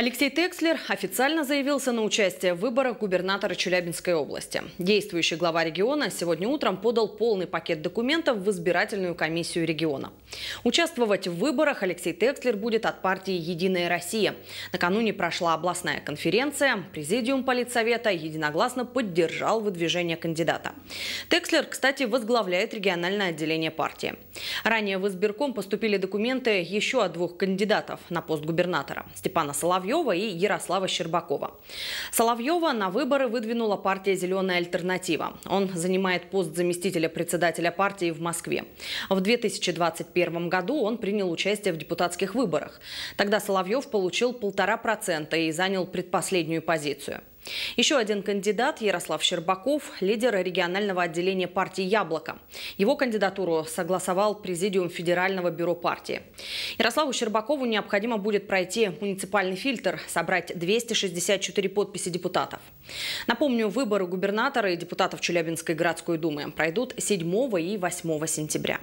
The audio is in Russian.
Алексей Текслер официально заявился на участие в выборах губернатора Челябинской области. Действующий глава региона сегодня утром подал полный пакет документов в избирательную комиссию региона. Участвовать в выборах Алексей Текслер будет от партии «Единая Россия». Накануне прошла областная конференция. Президиум Политсовета единогласно поддержал выдвижение кандидата. Текслер, кстати, возглавляет региональное отделение партии. Ранее в избирком поступили документы еще от двух кандидатов на пост губернатора – Степана Соловьева Соловьева и Ярослава Щербакова. Соловьева на выборы выдвинула партия «Зеленая альтернатива». Он занимает пост заместителя председателя партии в Москве. В 2021 году он принял участие в депутатских выборах. Тогда Соловьев получил полтора процента и занял предпоследнюю позицию. Еще один кандидат – Ярослав Щербаков, лидер регионального отделения партии «Яблоко». Его кандидатуру согласовал Президиум Федерального бюро партии. Ярославу Щербакову необходимо будет пройти муниципальный фильтр, собрать 264 подписи депутатов. Напомню, выборы губернатора и депутатов Челябинской городской думы пройдут 7 и 8 сентября.